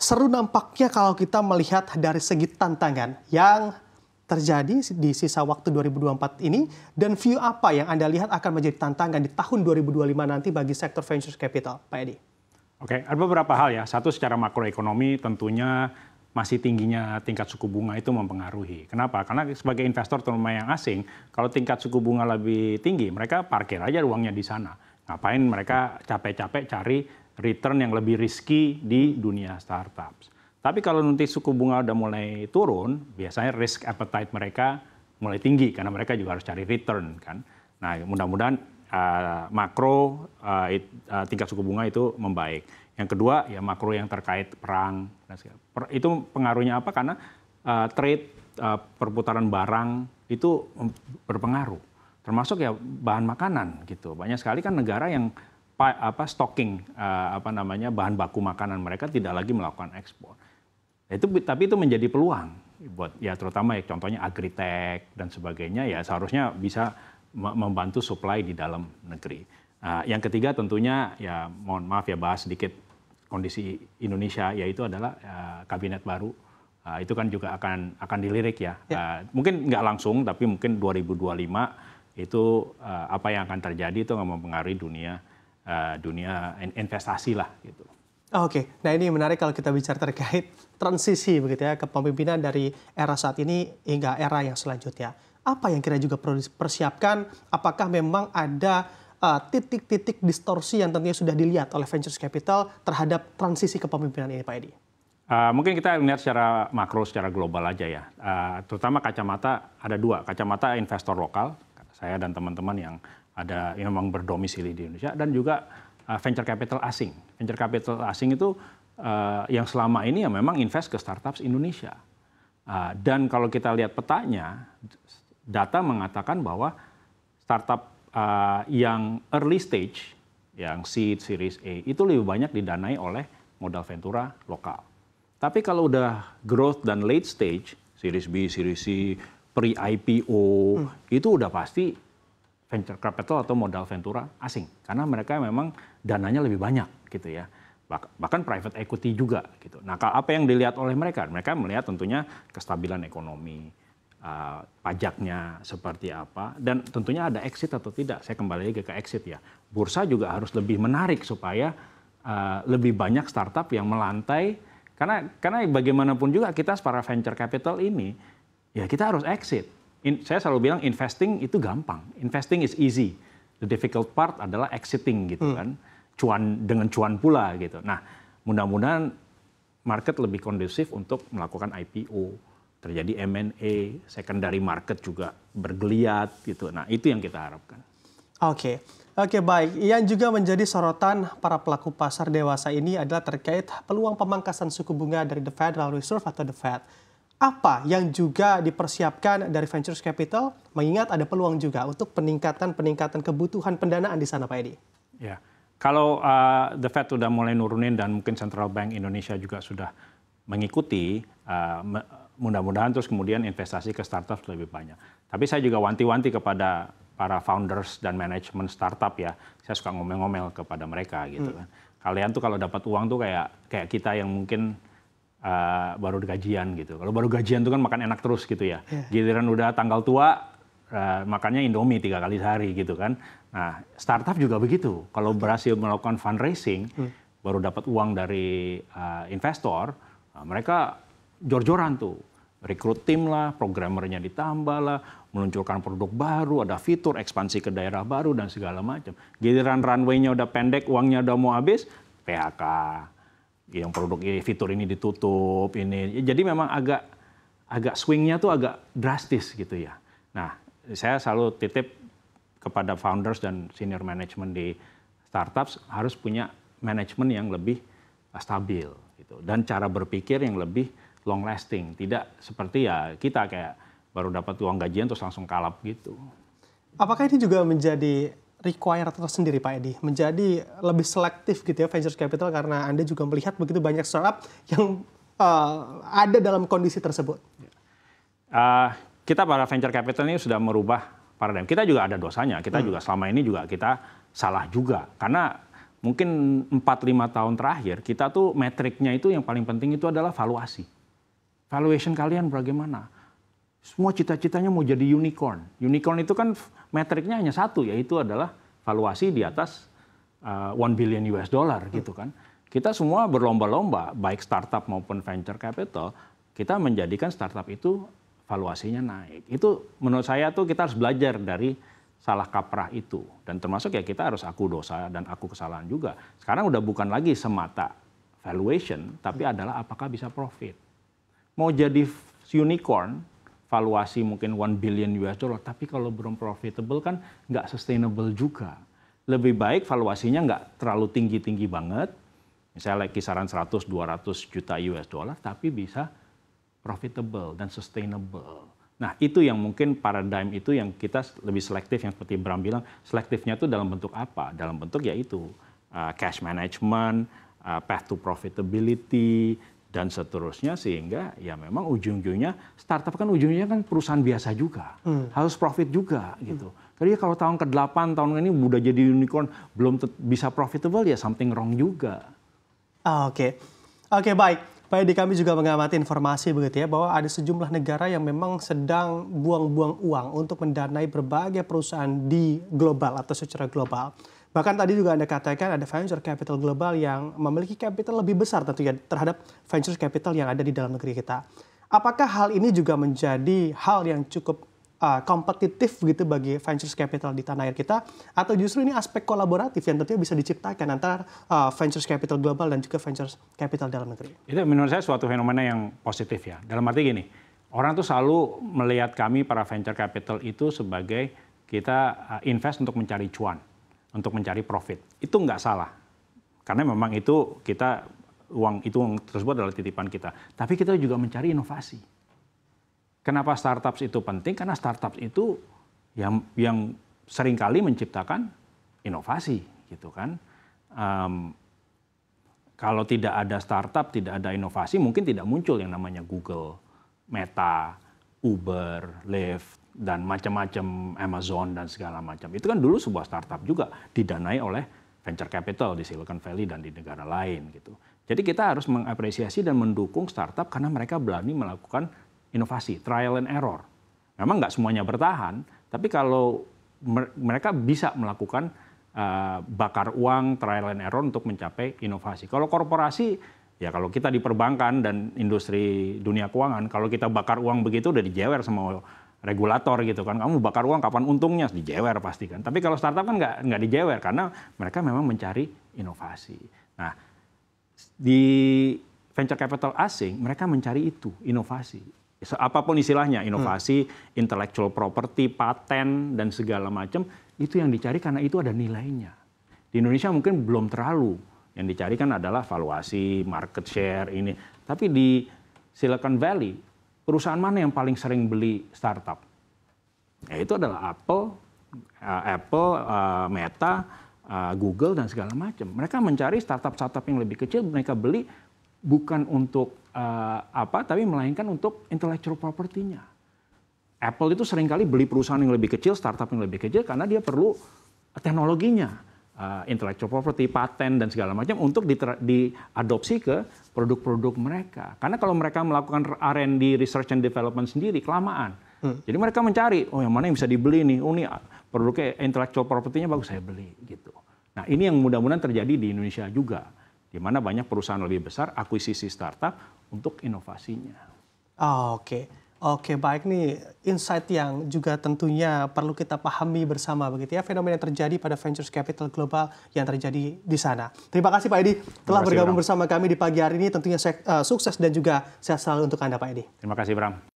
Seru nampaknya kalau kita melihat dari segi tantangan yang terjadi di sisa waktu 2024 ini dan view apa yang Anda lihat akan menjadi tantangan di tahun 2025 nanti bagi sektor venture capital, Pak Edi? Oke, ada beberapa hal ya. Satu secara makroekonomi tentunya masih tingginya tingkat suku bunga itu mempengaruhi. Kenapa? Karena sebagai investor terutama yang asing, kalau tingkat suku bunga lebih tinggi, mereka parkir aja uangnya di sana. Ngapain mereka capek-capek cari return yang lebih riski di dunia startup. Tapi kalau nanti suku bunga udah mulai turun, biasanya risk appetite mereka mulai tinggi karena mereka juga harus cari return kan. Nah, mudah-mudahan uh, makro uh, it, uh, tingkat suku bunga itu membaik. Yang kedua ya makro yang terkait perang itu pengaruhnya apa? Karena uh, trade uh, perputaran barang itu berpengaruh. Termasuk ya bahan makanan gitu. Banyak sekali kan negara yang apa stocking eh, apa namanya bahan baku makanan mereka tidak lagi melakukan ekspor. Itu tapi itu menjadi peluang buat ya terutama ya contohnya agritech dan sebagainya ya seharusnya bisa membantu supply di dalam negeri. Uh, yang ketiga tentunya ya mohon maaf ya bahas sedikit kondisi Indonesia yaitu adalah uh, kabinet baru uh, itu kan juga akan akan dilirik ya. ya. Uh, mungkin nggak langsung tapi mungkin 2025 itu uh, apa yang akan terjadi itu nggak mempengaruhi dunia Eh, dunia investasi lah gitu. Oh, oke, nah ini menarik kalau kita bicara terkait transisi begitu ya kepemimpinan dari era saat ini hingga era yang selanjutnya. Apa yang kira juga perlu dipersiapkan? Apakah memang ada eh, titik-titik uh, distorsi yang tentunya sudah dilihat oleh ventures capital terhadap transisi kepemimpinan ini, Pak Edi? Uh, mungkin kita lihat secara makro, secara global aja ya. Uh, terutama kacamata ada dua, kacamata investor lokal, saya dan teman-teman yang ada yang memang berdomisili di Indonesia dan juga uh, venture capital asing. Venture capital asing itu uh, yang selama ini ya memang invest ke startups Indonesia. Uh, dan kalau kita lihat petanya, data mengatakan bahwa startup uh, yang early stage, yang seed, series A, itu lebih banyak didanai oleh modal ventura lokal. Tapi kalau udah growth dan late stage, series B, series C, pre-IPO, hmm. itu udah pasti venture capital atau modal ventura asing karena mereka memang dananya lebih banyak gitu ya bahkan private equity juga gitu. Nah, apa yang dilihat oleh mereka? Mereka melihat tentunya kestabilan ekonomi, uh, pajaknya seperti apa dan tentunya ada exit atau tidak. Saya kembali lagi ke exit ya. Bursa juga harus lebih menarik supaya uh, lebih banyak startup yang melantai karena karena bagaimanapun juga kita para venture capital ini ya kita harus exit in, saya selalu bilang investing itu gampang, investing is easy. The difficult part adalah exiting gitu hmm. kan, cuan dengan cuan pula gitu. Nah, mudah-mudahan market lebih kondusif untuk melakukan IPO, terjadi M&A, secondary market juga bergeliat gitu. Nah, itu yang kita harapkan. Oke. Okay. Oke baik, yang juga menjadi sorotan para pelaku pasar dewasa ini adalah terkait peluang pemangkasan suku bunga dari The Federal Reserve atau The Fed apa yang juga dipersiapkan dari Ventures Capital mengingat ada peluang juga untuk peningkatan-peningkatan kebutuhan pendanaan di sana Pak Edi? Ya, kalau uh, The Fed sudah mulai nurunin dan mungkin Central Bank Indonesia juga sudah mengikuti, uh, mudah-mudahan terus kemudian investasi ke startup lebih banyak. Tapi saya juga wanti-wanti kepada para founders dan manajemen startup ya, saya suka ngomel-ngomel kepada mereka gitu hmm. Kan. Kalian tuh kalau dapat uang tuh kayak kayak kita yang mungkin uh, baru gajian gitu. Kalau baru gajian tuh kan makan enak terus gitu ya. Yeah. Giliran udah tanggal tua uh, makannya Indomie tiga kali sehari gitu kan. Nah startup juga begitu. Kalau berhasil melakukan fundraising hmm. baru dapat uang dari uh, investor, nah, mereka jor-joran tuh rekrut tim lah, programmernya ditambah lah, meluncurkan produk baru, ada fitur ekspansi ke daerah baru dan segala macam. Giliran runway-nya udah pendek, uangnya udah mau habis, PHK yang produk ini fitur ini ditutup ini jadi memang agak agak swingnya tuh agak drastis gitu ya nah saya selalu titip kepada founders dan senior management di startups harus punya manajemen yang lebih uh, stabil gitu dan cara berpikir yang lebih long lasting tidak seperti ya kita kayak baru dapat uang gajian terus langsung kalap gitu apakah ini juga menjadi require sendiri, Pak Edi menjadi lebih selektif gitu ya venture capital karena Anda juga melihat begitu banyak startup yang uh, ada dalam kondisi tersebut. Uh, kita para venture capital ini sudah merubah paradigma. Kita juga ada dosanya. Kita hmm. juga selama ini juga kita salah juga karena mungkin 4-5 tahun terakhir kita tuh metriknya itu yang paling penting itu adalah valuasi. Valuation kalian bagaimana? semua cita-citanya mau jadi unicorn. Unicorn itu kan metriknya hanya satu, yaitu adalah valuasi di atas uh, eh, 1 billion US dollar hmm. gitu kan. Kita semua berlomba-lomba, baik startup maupun venture capital, kita menjadikan startup itu valuasinya naik. Itu menurut saya tuh kita harus belajar dari salah kaprah itu. Dan termasuk ya kita harus aku dosa dan aku kesalahan juga. Sekarang udah bukan lagi semata valuation, tapi hmm. adalah apakah bisa profit. Mau jadi unicorn, valuasi mungkin 1 billion US dollar, tapi kalau belum profitable kan nggak sustainable juga. Lebih baik valuasinya nggak terlalu tinggi-tinggi banget, misalnya kisaran 100-200 juta US dollar, tapi bisa profitable dan sustainable. Nah itu yang mungkin paradigm itu yang kita lebih selektif, yang seperti Bram bilang, selektifnya itu dalam bentuk apa? Dalam bentuk yaitu uh, cash management, uh, path to profitability, dan seterusnya sehingga ya memang ujung-ujungnya startup kan ujungnya kan perusahaan biasa juga hmm. harus profit juga gitu jadi kalau tahun ke-8 tahun ini udah jadi unicorn belum bisa profitable ya something wrong juga ah, oke Oh, oke okay. okay, baik Pak Edi, kami juga mengamati informasi begitu ya bahwa ada sejumlah negara yang memang sedang buang-buang uang untuk mendanai berbagai perusahaan di global atau secara global. Bahkan tadi juga Anda katakan ada venture capital global yang memiliki capital lebih besar tentunya terhadap venture capital yang ada di dalam negeri kita. Apakah hal ini juga menjadi hal yang cukup uh, kompetitif gitu bagi venture capital di tanah air kita atau justru ini aspek kolaboratif yang tentunya bisa diciptakan antara uh, venture capital global dan juga venture capital dalam negeri? Itu menurut saya suatu fenomena yang positif ya. Dalam arti gini, orang tuh selalu melihat kami para venture capital itu sebagai kita ah, invest untuk mencari cuan untuk mencari profit. Itu nggak salah. Karena memang itu kita uang itu uang tersebut adalah titipan kita. Tapi kita juga mencari inovasi. Kenapa startups itu penting? Karena startups itu yang yang seringkali menciptakan inovasi, gitu kan. Um, kalau tidak ada startup, tidak ada inovasi, mungkin tidak muncul yang namanya Google, Meta, Uber, Lyft, dan macam-macam Amazon dan segala macam. Itu kan dulu sebuah startup juga didanai oleh venture capital di Silicon Valley dan di negara lain gitu. Jadi kita harus mengapresiasi dan mendukung startup karena mereka berani melakukan inovasi, trial and error. Memang nggak semuanya bertahan, tapi kalau mereka bisa melakukan eh, bakar uang, trial and error untuk mencapai inovasi. Kalau korporasi ya kalau kita di perbankan dan industri dunia keuangan, kalau kita bakar uang begitu udah dijewer sama regulator gitu kan kamu bakar uang kapan untungnya dijewer pasti kan tapi kalau startup kan nggak nggak dijewer karena mereka memang mencari inovasi nah di venture capital asing mereka mencari itu inovasi apapun istilahnya hmm. inovasi hmm. intellectual property paten dan segala macam itu yang dicari karena itu ada nilainya di Indonesia mungkin belum terlalu yang dicari kan adalah valuasi market share ini tapi di Silicon Valley perusahaan mana yang paling sering beli startup? Ya, itu adalah Apple, eh, Apple, eh, Meta, eh, Google dan segala macam. Mereka mencari startup-startup yang lebih kecil, mereka beli bukan untuk uh, apa, tapi melainkan untuk intellectual property-nya. Apple itu seringkali beli perusahaan yang lebih kecil, startup yang lebih kecil karena dia perlu teknologinya uh, intellectual property, patent dan segala macam untuk diadopsi ke produk-produk mereka. Karena kalau mereka melakukan R&D research and development sendiri kelamaan. Hmm. Jadi mereka mencari, oh yang mana yang bisa dibeli nih? Oh ini produknya intellectual property-nya bagus saya beli gitu. Nah, ini yang mudah-mudahan terjadi di Indonesia juga. Di mana banyak perusahaan lebih besar akuisisi startup untuk inovasinya. Oh, oke. Okay. Oke, baik nih insight yang juga tentunya perlu kita pahami bersama begitu ya fenomena yang terjadi pada ventures capital global yang terjadi di sana. Terima kasih Pak Edi telah kasih, bergabung Bram. bersama kami di pagi hari ini. Tentunya eh, sukses dan juga sehat selalu untuk Anda Pak Edi. Terima kasih Bram.